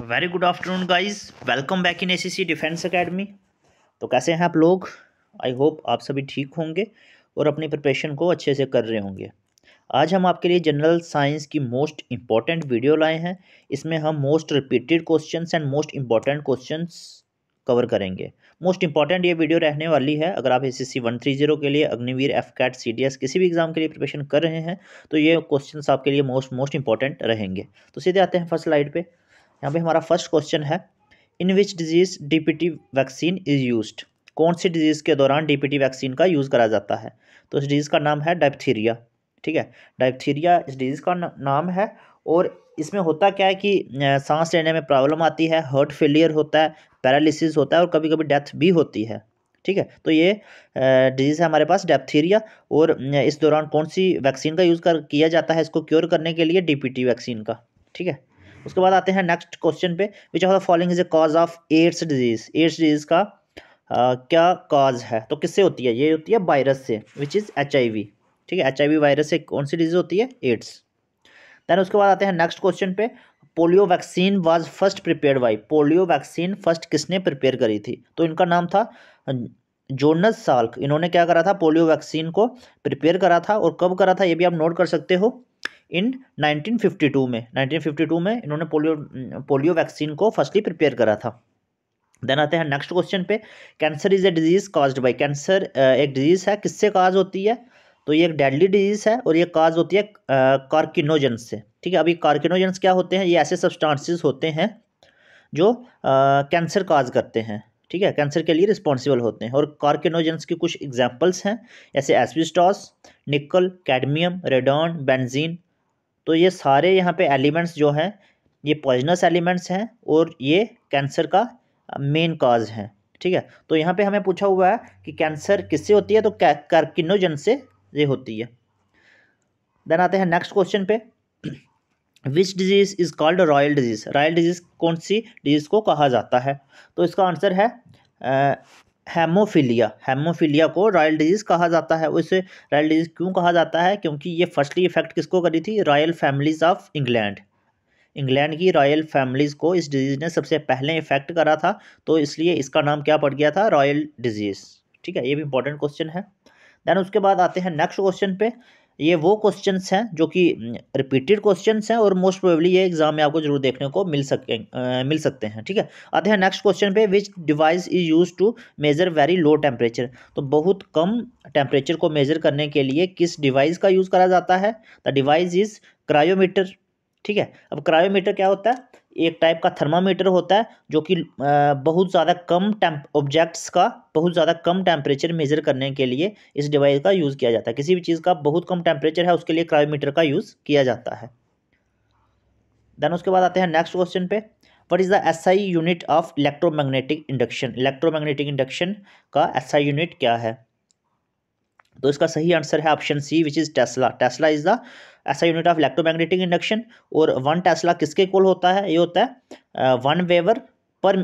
very good afternoon guys welcome back in ACC defence academy तो कैसे हैं आप लोग आई होप आप सभी ठीक होंगे और अपनी प्रिपरेशन को अच्छे से कर रहे होंगे आज हम आपके लिए जनरल साइंस की मोस्ट इम्पॉर्टेंट वीडियो लाए हैं इसमें हम most repeated question and most important question cover करेंगे मोस्ट इंपॉर्टेंट ये वीडियो रहने वाली है अगर आप एस एस e के लिए अग्निवीर एफ कैट सी किसी भी एग्जाम के लिए प्रिपरेशन कर रहे हैं तो ये क्वेश्चन आपके लिए मोस्ट मोस्ट इंपॉर्टेंट रहेंगे तो सीधे आते हैं फर्स्ट स्लाइड पे यहाँ पे हमारा फर्स्ट क्वेश्चन है in which disease DPT vaccine is use कौन सी डिजीज़ के दौरान डीपीटी वैक्सीन का यूज़ करा जाता है तो इस डिजीज़ का नाम है डायप्थीरिया ठीक है डायप्थीरिया इस डिजीज़ का नाम है और इसमें होता क्या है कि सांस लेने में प्रॉब्लम आती है हार्ट फेलियर होता है पैरालिसिस होता है और कभी कभी डेथ भी होती है ठीक है तो ये डिजीज़ है हमारे पास डेप्थीरिया और इस दौरान कौन सी वैक्सीन का यूज़ कर किया जाता है इसको क्योर करने के लिए डीपीटी वैक्सीन का ठीक है उसके बाद आते हैं नेक्स्ट क्वेश्चन पे which of the following is a cause of AIDS disease AIDS disease का आ, क्या कॉज है तो किससे होती है ये होती है वायरस से विच इज़ एच ठीक है एच वायरस से कौन सी डिजीज़ होती है एड्स देन उसके बाद आते हैं नेक्स्ट क्वेश्चन पे polio vaccine was first prepare by polio vaccine first किसने प्रिपेयर करी थी तो इनका नाम था जोनस साल्क इन्होंने क्या करा था पोलियो वैक्सीन को प्रिपेयर करा था और कब करा था ये भी आप नोट कर सकते हो इन 1952 में 1952 में इन्होंने पोलियो पोलियो वैक्सीन को फर्स्टली प्रिपेयर करा था देन आते हैं नेक्स्ट क्वेश्चन पे cancer is a disease caused by cancer एक डिजीज़ है किससे काज होती है तो ये एक डेडली डिजीज़ है और ये काज होती है कार्किनोजेंस से ठीक है अभी कार्किनोजेंस क्या होते हैं ये ऐसे सब्सटांसिस होते हैं जो कैंसर काज करते हैं ठीक है कैंसर के लिए रिस्पॉन्सिबल होते हैं और कार्किनोजेंस के कुछ एग्जाम्पल्स हैं जैसे एसविस्टॉस निकल कैडमियम रेडॉन बेंजीन तो ये सारे यहाँ पे एलिमेंट्स जो हैं ये पॉइजनस एलिमेंट्स हैं और ये कैंसर का मेन काज हैं ठीक है तो यहाँ पे हमें पूछा हुआ है कि कैंसर किससे होती है तो कार्किनोजन से ये होती है देन आते हैं नेक्स्ट क्वेश्चन पे which disease is called royal disease royal disease कौन सी डिजीज़ को कहा जाता है तो इसका आंसर है हेमोफीलिया हेमोफीलिया को रॉयल डिजीज़ कहा जाता है उसे रॉयल डिजीज़ क्यों कहा जाता है क्योंकि ये फर्स्टली इफेक्ट किसको करी थी royal families of England England की रॉयल फैमिलीज़ को इस डिजीज़ ने सबसे पहले इफेक्ट करा था तो इसलिए इसका नाम क्या पड़ गया था रॉयल डिजीज़ ठीक है ये भी इंपॉर्टेंट क्वेश्चन है देन उसके बाद आते हैं नेक्स्ट क्वेश्चन पे ये वो क्वेश्चन हैं जो कि रिपीटेड क्वेश्चन हैं और मोस्ट प्रोबेबली ये एग्जाम में आपको जरूर देखने को मिल सके आ, मिल सकते हैं ठीक है आते हैं नेक्स्ट क्वेश्चन पे which device is use to measure very low temperature तो बहुत कम टेम्परेचर को मेजर करने के लिए किस डिवाइस का यूज़ करा जाता है द डिवाइस इज़ क्रायोमीटर ठीक है अब क्रायोमीटर क्या होता है एक टाइप का थर्मामीटर होता है जो कि बहुत ज़्यादा कम टेम ऑब्जेक्ट्स का बहुत ज़्यादा कम टेम्परेचर मेज़र करने के लिए इस डिवाइस का यूज़ किया जाता है किसी भी चीज़ का बहुत कम टेम्परेचर है उसके लिए क्रायोमीटर का यूज़ किया जाता है देन उसके बाद आते हैं नेक्स्ट क्वेश्चन पे what is the S I unit of electromagnetic induction electromagnetic induction का एस आई यूनिट क्या है तो इसका सही आंसर है option C which is tesla tesla is the S I unit of electromagnetic induction और वन टेस्ला किसके कोल होता है ये होता है one weber per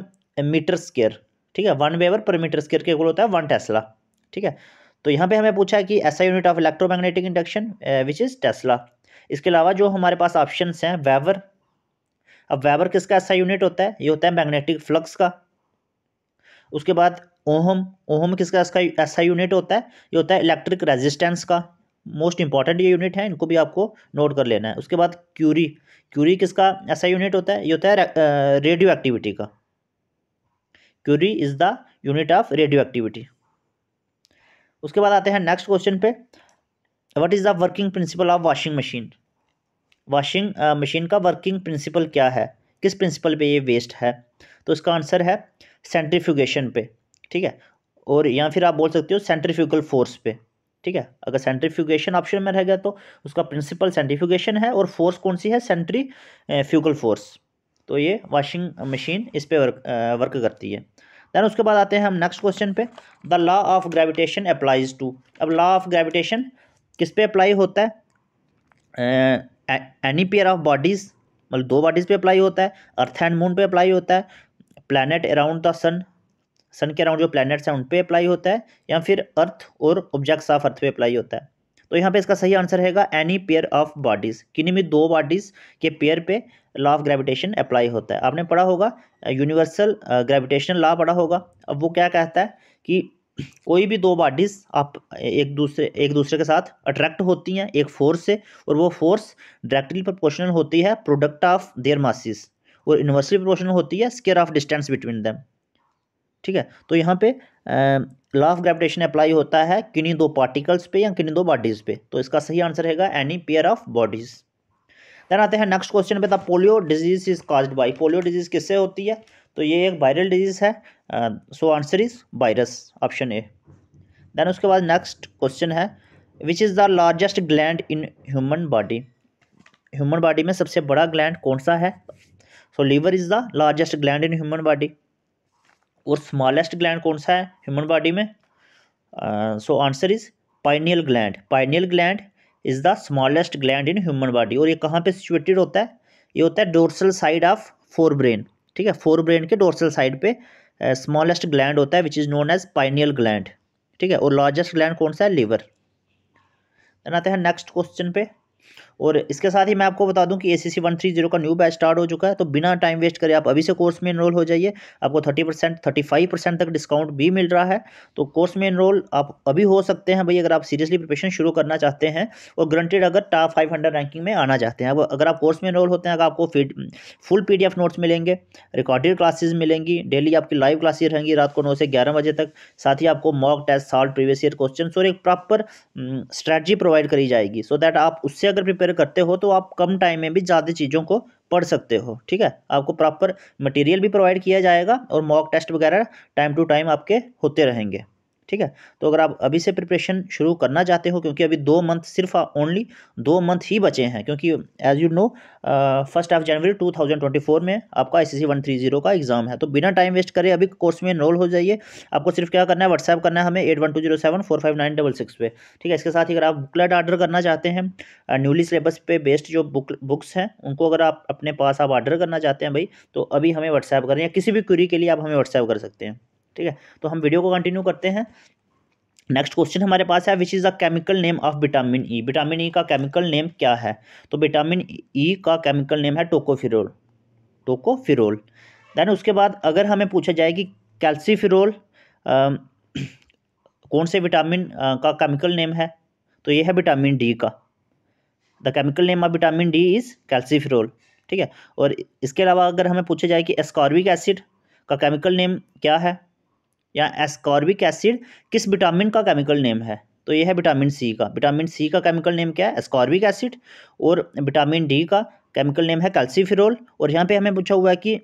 metre square ठीक है one weber per metre square के कोल होता है वन टेस्ला ठीक है तो यहाँ पे हमें पूछा है कि S I unit of electromagnetic induction which is tesla इसके अलावा जो हमारे पास ऑप्शन हैं वेवर अब वेवर किसका ऐसा यूनिट होता है ये होता है मैग्नेटिक फ्लक्स का उसके बाद ओहम ओहम किसका इसका ऐसा यूनिट होता है ये होता है इलेक्ट्रिक रेजिस्टेंस का मोस्ट इंपॉर्टेंट ये यूनिट है इनको भी आपको नोट कर लेना है उसके बाद क्यूरी क्यूरी किसका ऐसा यूनिट होता है ये होता है रेडियो एक्टिविटी का curie is the unit of radioactivity उसके बाद आते हैं नेक्स्ट क्वेश्चन पे what is the working principle of washing machine washing machine का वर्किंग प्रिंसिपल क्या है किस प्रिंसिपल पे ये वेस्ट है तो इसका आंसर है सेंट्रीफ्यूगेशन पे ठीक है और या फिर आप बोल सकते हो सेंट्रीफ्यूगल फोर्स पे ठीक है अगर सेंट्रीफ्यूगेशन ऑप्शन में रह गया तो उसका प्रिंसिपल सेंट्रीफ्यूगेशन है और फोर्स कौन सी है सेंट्री फ्यूगल फोर्स तो ये वॉशिंग मशीन इस पर वर्क वर्क करती है दैन उसके बाद आते हैं हम नेक्स्ट क्वेश्चन पे the law of gravitation applies to अब लॉ ऑफ ग्रेविटेशन किस पे अप्लाई होता है एनी पेयर ऑफ बॉडीज़ मतलब दो बॉडीज़ पे अप्लाई होता है अर्थ एंड मून पे अप्लाई होता है planet around the sun sun के अराउंड जो प्लैनेट्स हैं उन पर अप्लाई होता है या फिर अर्थ और ऑब्जेक्ट्स ऑफ अर्थ पे अप्लाई होता है तो यहाँ पे इसका सही आंसर रहेगा एनी पेयर ऑफ बॉडीज़ किन्हीं में दो बॉडीज़ के पेयर पे लॉ ऑफ ग्रेविटेशन अप्लाई होता है आपने पढ़ा होगा यूनिवर्सल ग्रेविटेशन लॉ पढ़ा होगा अब वो क्या कहता है कि कोई भी दो बॉडीज़ आप एक दूसरे एक दूसरे के साथ अट्रैक्ट होती हैं एक फोर्स से और वो फोर्स डायरेक्टली प्रोपोर्शनल होती है प्रोडक्ट ऑफ देयर मासिस और यूनिवर्सली प्रोपोर्शनल होती है square of distance between them ठीक है तो यहाँ पे लॉ ऑफ ग्रेविटेशन अप्लाई होता है किन्हीं दो पार्टिकल्स पे या किन्हीं दो बॉडीज़ पे तो इसका सही आंसर रहेगा any pair of bodies then आते हैं नेक्स्ट क्वेश्चन पे था polio disease is caused by polio disease किससे होती है तो ये एक वायरल डिजीज है so answer is virus option A then उसके बाद नेक्स्ट क्वेश्चन है which is the largest gland in human body human body में सबसे बड़ा ग्लैंड कौन सा है so liver is the largest gland in human body और स्मॉलेस्ट ग्लैंड कौन सा है ह्यूमन बॉडी में so answer is pineal gland pineal gland is the smallest gland in human body और ये कहाँ पे सिचुएटेड होता है ये होता है dorsal side of forebrain ठीक है फोर ब्रेन के डोर्सल साइड पे स्मॉलेस्ट uh, ग्लैंड होता है which is known as pineal gland ठीक है और लार्जेस्ट ग्लैंड कौन सा है लीवर आते हैं नेक्स्ट क्वेश्चन पे और इसके साथ ही मैं आपको बता दूं कि A C C one three zero का न्यू बैच स्टार्ट हो चुका है तो बिना टाइम वेस्ट करें आप अभी से कोर्स में इनरोल हो जाइए आपको thirty percent thirty five percent तक डिस्काउंट भी मिल रहा है तो कोर्स में इनरोल आप अभी हो सकते हैं भाई अगर आप सीरियसली प्रिपरेशन शुरू करना चाहते हैं और ग्रंटेड अगर टॉप फाइव हंड्रेड रैंकिंग में आना चाहते हैं अब अगर आप कोर्स में इनरोल होते हैं अगर आपको full P D F notes मिलेंगे रिकॉर्डेड क्लासेज मिलेंगी डेली आपकी लाइव क्लासेज रहेंगी रात को नौ से ग्यारह बजे तक साथ ही आपको mock test solved previous year question और एक प्रॉपर स्ट्रैटी प्रोवाइड करी जाएगी सो दैट आप उससे अगर प्रिपेयर प्रिपेयर करते हो तो आप कम टाइम में भी ज़्यादा चीज़ों को पढ़ सकते हो ठीक है आपको प्रॉपर मटेरियल भी प्रोवाइड किया जाएगा और मॉक टेस्ट वगैरह टाइम टू टाइम आपके होते रहेंगे ठीक है तो अगर आप अभी से प्रिपरेशन शुरू करना चाहते हो क्योंकि अभी दो मंथ सिर्फ ओनली दो मंथ ही बचे हैं क्योंकि as you know first of January 2024 में आपका I C one three zero का एग्जाम है तो बिना टाइम वेस्ट करे अभी कोर्स में इनरोल हो जाइए आपको सिर्फ क्या करना है व्हाट्सएप करना है हमें at one two zero seven four five nine double six पे ठीक है इसके साथ ही अगर आप बुकलेट ऑर्डर करना चाहते हैं न्यूली सिलेबस पे बेस्ड जो बुक बुक्स हैं उनको अगर आप अपने पास आप ऑर्डर करना चाहते हैं भाई तो अभी हमें व्हाट्सएप करें या किसी भी क्यूरी के लिए आप हमें व्हाट्सएप कर सकते हैं ठीक है तो हम वीडियो को कंटिन्यू करते हैं नेक्स्ट क्वेश्चन हमारे पास है which is the chemical name of vitamin E vitamin E का केमिकल नेम क्या है तो विटामिन ई e का केमिकल नेम है टोकोफिरोल टोकोफिरोल देन उसके बाद अगर हमें पूछा जाए कि कैल्सीफिरोल कौन से विटामिन का केमिकल नेम है तो ये है विटामिन डी का the chemical name of vitamin D is calciferol ठीक है और इसके अलावा अगर हमें पूछा जाए कि एस्कॉर्बिक एसिड का केमिकल नेम क्या है या एस्कॉर्बिक एसिड किस विटामिन का केमिकल नेम है तो यह है विटामिन सी का विटामिन सी का केमिकल नेम क्या है एस्कॉर्बिक एसिड और विटामिन डी का केमिकल नेम है कैल्सीफिरोल और यहाँ पे हमें पूछा हुआ है कि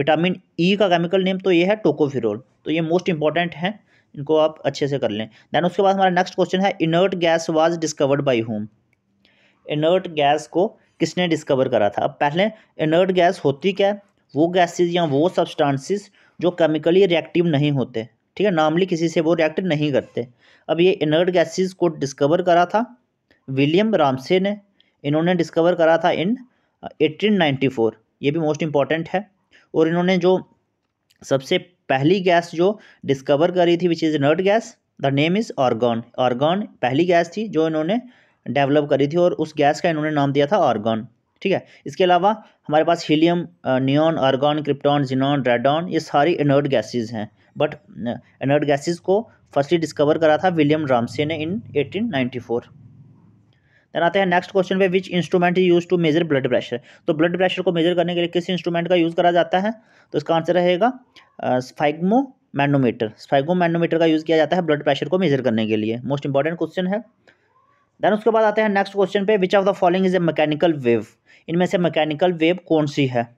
विटामिन ई e का केमिकल नेम तो ये है टोकोफिरोल तो ये मोस्ट इंपॉर्टेंट है इनको आप अच्छे से कर लें देन उसके बाद हमारा नेक्स्ट क्वेश्चन है inert gas was discovered by whom inert gas को किसने डिस्कवर करा था अब पहले इनर्ट गैस होती क्या है वो गैसेज या वो सब्सटांसिस जो केमिकली रिएक्टिव नहीं होते ठीक है नॉर्मली किसी से वो रिएक्ट नहीं करते अब ये इनर्ट गैसेस को डिस्कवर करा था विलियम रामसे ने इन्होंने डिस्कवर करा था इन 1894 uh, ये भी मोस्ट इम्पॉर्टेंट है और इन्होंने जो सबसे पहली गैस जो डिस्कवर करी थी which is inert gas the name is argon argon पहली गैस थी जो इन्होंने डेवलप करी थी और उस गैस का इन्होंने नाम दिया था ऑर्गॉन ठीक है इसके अलावा हमारे पास helium neon argon krypton xenon radon ये सारी इनर्ट गैसेज हैं बट इनर्ट गैसेज को फर्स्टली डिस्कवर करा था विलियम रामसे ने इन 1894 देन आते हैं नेक्स्ट क्वेश्चन पे which instrument use to measure blood pressure तो ब्लड प्रेशर को मेजर करने के लिए किस इंस्ट्रूमेंट का यूज़ करा जाता है तो इसका आंसर रहेगा स्फाइगमो मैनोमीटर स्फाइगो मैनोमीटर का यूज़ किया जाता है ब्लड प्रेशर को मेजर करने के लिए मोस्ट इंपॉर्टेंट क्वेश्चन है देन उसके बाद आते हैं नेक्स्ट क्वेश्चन पे which of the following is a mechanical wave इनमें से मैकेनिकल वेव कौन सी है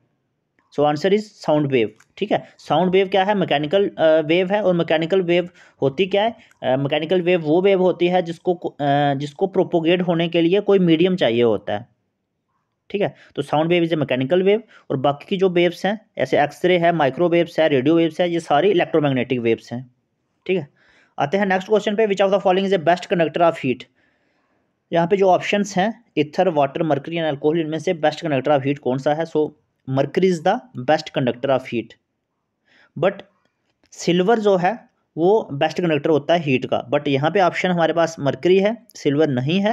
so answer is sound wave ठीक है साउंड वेव क्या है मैकेनिकल वेव है और मैकेनिकल वेव होती क्या है मैकेनिकल वेव वो वेव होती है जिसको जिसको प्रोपोगेट होने के लिए कोई मीडियम चाहिए होता है ठीक है तो sound wave is a mechanical wave और बाकी की जो वेव्स हैं ऐसे एक्सरे है माइक्रोवेव्स है रेडियो वेव्स है ये सारी इलेक्ट्रोमैग्नेटिक वेव्स हैं ठीक है आते हैं नेक्स्ट क्वेश्चन पे which of the following is a best conductor of heat यहाँ पे जो ऑप्शंस हैं ether water mercury and alcohol इनमें से बेस्ट कंडक्टर ऑफ हीट कौन सा है so mercury is the best conductor of heat but silver जो है वो बेस्ट कंडक्टर होता है हीट का बट यहाँ पे ऑप्शन हमारे पास मर्करी है सिल्वर नहीं है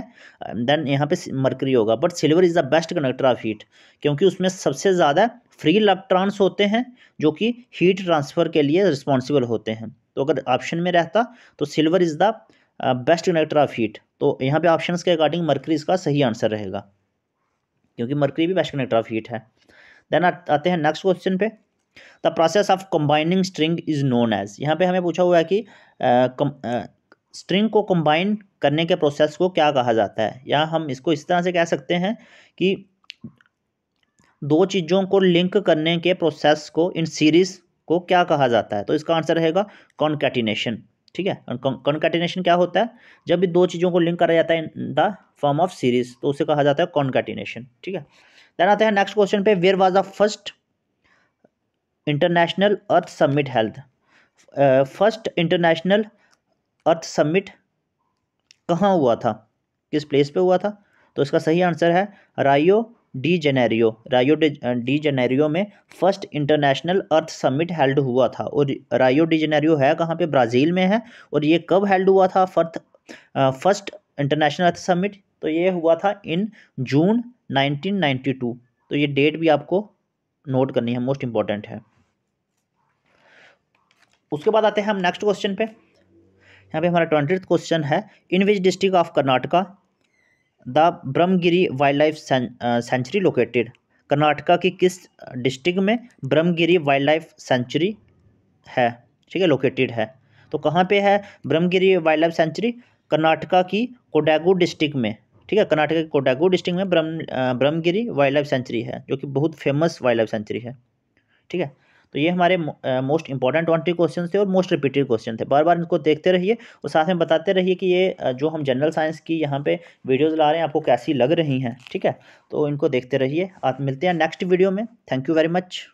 देन यहाँ पे मरकरी होगा but silver is the best conductor of heat क्योंकि उसमें सबसे ज़्यादा फ्री इलेक्ट्रॉन्स होते हैं जो कि हीट ट्रांसफ़र के लिए रिस्पॉन्सिबल होते हैं तो अगर ऑप्शन में रहता तो silver is the best connector of heat तो यहाँ पे ऑप्शंस के अकॉर्डिंग मरकरी इसका सही आंसर रहेगा क्योंकि मरकरी भी बेस्ट कनेक्टर ऑफ हीट है देन आते हैं नेक्स्ट क्वेश्चन पे the process of combining string is known as यहाँ पे हमें पूछा हुआ है कि स्ट्रिंग को कंबाइन करने के प्रोसेस को क्या कहा जाता है या हम इसको इस तरह से कह सकते हैं कि दो चीज़ों को लिंक करने के प्रोसेस को इन सीरीज़ को क्या कहा जाता है तो इसका आंसर रहेगा कॉन्केटिनेशन ठीक है कॉन्काटिनेशन क्या होता है जब भी दो चीज़ों को लिंक करा जाता है in the form of series तो उसे कहा जाता है कॉन्काटिनेशन ठीक है देन आते हैं नेक्स्ट क्वेश्चन पे where was the first international earth summit held first international earth summit कहाँ हुआ था किस प्लेस पे हुआ था तो इसका सही आंसर है Rio de Janeiro Rio de Janeiro में first international earth summit held हुआ था और रायो डी जेनेरियो है कहाँ पे ब्राज़ील में है और ये कब हेल्ड हुआ था first first international earth summit तो ये हुआ था इन जून नाइनटीन तो ये डेट भी आपको नोट करनी है मोस्ट इम्पॉर्टेंट है उसके बाद आते हैं हम नेक्स्ट क्वेश्चन पे यहाँ पे हमारा ट्वेंटी क्वेश्चन है in which district of Karnataka the Brahmagiri wildlife sanctuary located Karnataka की किस डिस्ट्रिक्ट में ब्रह्मगिरी वाइल्ड लाइफ सेंचुरी है ठीक है लोकेटेड है तो कहाँ पे है Brahmagiri wildlife sanctuary Karnataka की कोडागू डिस्ट्रिक्ट में ठीक है कर्नाटका के कोडागू डिस्ट्रिक्ट में ब्रह्म ब्रह्मगिरी वाइल्ड लाइफ सेंचुरी है जो कि बहुत फेमस वाइल्ड लाइफ सेंचुरी है ठीक है तो ये हमारे मोस्ट इंपॉर्टेंट ट्वेंटी क्वेश्चन थे और मोस्ट रिपीटेड क्वेश्चन थे बार बार इनको देखते रहिए और साथ में बताते रहिए कि ये जो हम जनरल साइंस की यहाँ पे वीडियोज़ ला रहे हैं आपको कैसी लग रही हैं ठीक है तो इनको देखते रहिए आप मिलते हैं नेक्स्ट वीडियो में थैंक यू वेरी मच